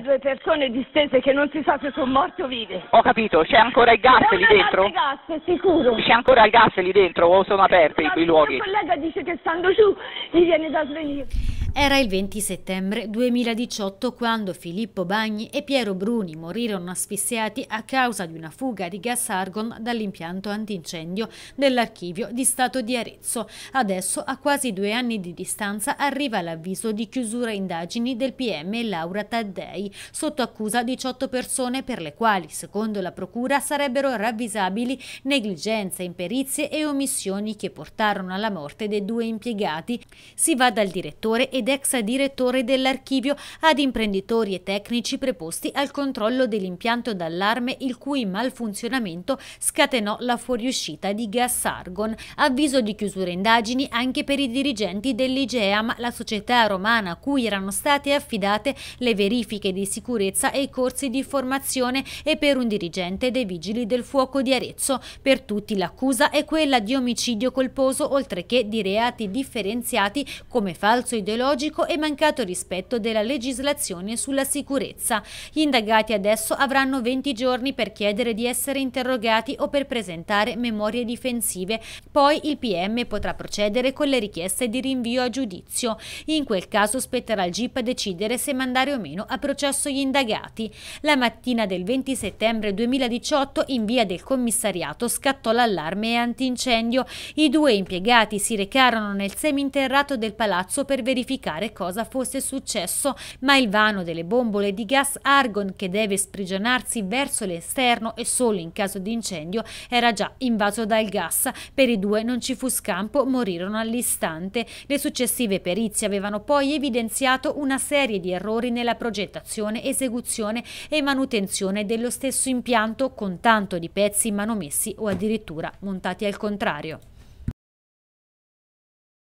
due persone distese che non si sa se sono morte o vive. Ho capito, c'è ancora il gas lì dentro? C'è gas, sicuro. C'è ancora il gas lì dentro o sono aperti quei luoghi? Il collega dice che stando giù gli viene da svenire. Era il 20 settembre 2018 quando Filippo Bagni e Piero Bruni morirono asfissiati a causa di una fuga di gas argon dall'impianto antincendio dell'archivio di Stato di Arezzo. Adesso, a quasi due anni di distanza, arriva l'avviso di chiusura indagini del PM Laura Taddei, sotto accusa 18 persone per le quali, secondo la Procura, sarebbero ravvisabili negligenze, imperizie e omissioni che portarono alla morte dei due impiegati. Si va dal direttore e ed ex direttore dell'archivio ad imprenditori e tecnici preposti al controllo dell'impianto d'allarme il cui malfunzionamento scatenò la fuoriuscita di gas argon. Avviso di chiusura indagini anche per i dirigenti dell'IGEAM, la società romana a cui erano state affidate le verifiche di sicurezza e i corsi di formazione e per un dirigente dei Vigili del Fuoco di Arezzo. Per tutti l'accusa è quella di omicidio colposo oltre che di reati differenziati come falso ideologico patologico e mancato rispetto della legislazione sulla sicurezza. Gli indagati adesso avranno 20 giorni per chiedere di essere interrogati o per presentare memorie difensive. Poi il PM potrà procedere con le richieste di rinvio a giudizio. In quel caso spetterà al GIP decidere se mandare o meno a processo gli indagati. La mattina del 20 settembre 2018 in via del commissariato scattò l'allarme antincendio. I due impiegati si recarono nel seminterrato del palazzo per verificare verificare cosa fosse successo, ma il vano delle bombole di gas argon che deve sprigionarsi verso l'esterno e solo in caso di incendio era già invaso dal gas. Per i due non ci fu scampo, morirono all'istante. Le successive perizie avevano poi evidenziato una serie di errori nella progettazione, esecuzione e manutenzione dello stesso impianto con tanto di pezzi manomessi o addirittura montati al contrario.